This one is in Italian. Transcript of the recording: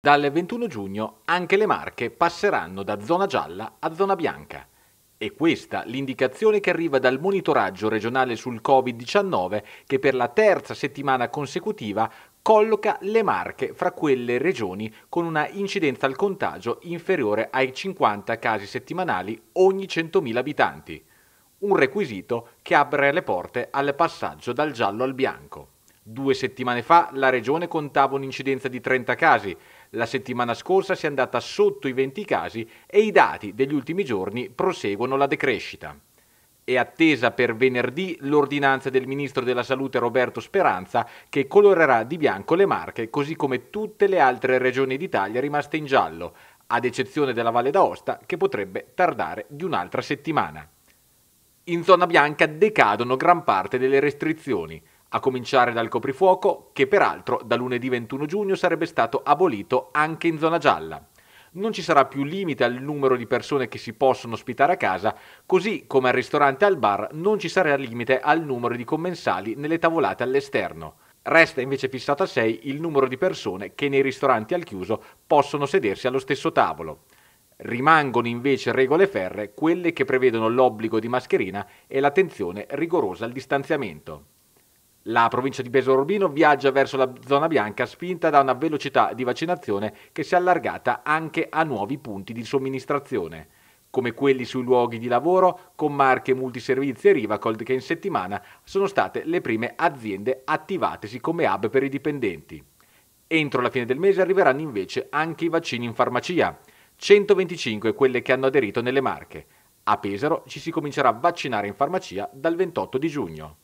Dal 21 giugno anche le Marche passeranno da zona gialla a zona bianca. E questa l'indicazione che arriva dal monitoraggio regionale sul Covid-19 che per la terza settimana consecutiva colloca le Marche fra quelle regioni con una incidenza al contagio inferiore ai 50 casi settimanali ogni 100.000 abitanti. Un requisito che apre le porte al passaggio dal giallo al bianco. Due settimane fa la regione contava un'incidenza di 30 casi, la settimana scorsa si è andata sotto i 20 casi e i dati degli ultimi giorni proseguono la decrescita. È attesa per venerdì l'ordinanza del Ministro della Salute Roberto Speranza che colorerà di bianco le Marche così come tutte le altre regioni d'Italia rimaste in giallo, ad eccezione della Valle d'Aosta che potrebbe tardare di un'altra settimana. In zona bianca decadono gran parte delle restrizioni a cominciare dal coprifuoco, che peraltro da lunedì 21 giugno sarebbe stato abolito anche in zona gialla. Non ci sarà più limite al numero di persone che si possono ospitare a casa, così come al ristorante e al bar non ci sarà limite al numero di commensali nelle tavolate all'esterno. Resta invece fissato a 6 il numero di persone che nei ristoranti al chiuso possono sedersi allo stesso tavolo. Rimangono invece regole ferre quelle che prevedono l'obbligo di mascherina e l'attenzione rigorosa al distanziamento. La provincia di Pesaro-Urbino viaggia verso la zona bianca spinta da una velocità di vaccinazione che si è allargata anche a nuovi punti di somministrazione come quelli sui luoghi di lavoro, con marche multiservizi e Rivacold che in settimana sono state le prime aziende attivatesi come hub per i dipendenti. Entro la fine del mese arriveranno invece anche i vaccini in farmacia, 125 quelle che hanno aderito nelle marche. A Pesaro ci si comincerà a vaccinare in farmacia dal 28 di giugno.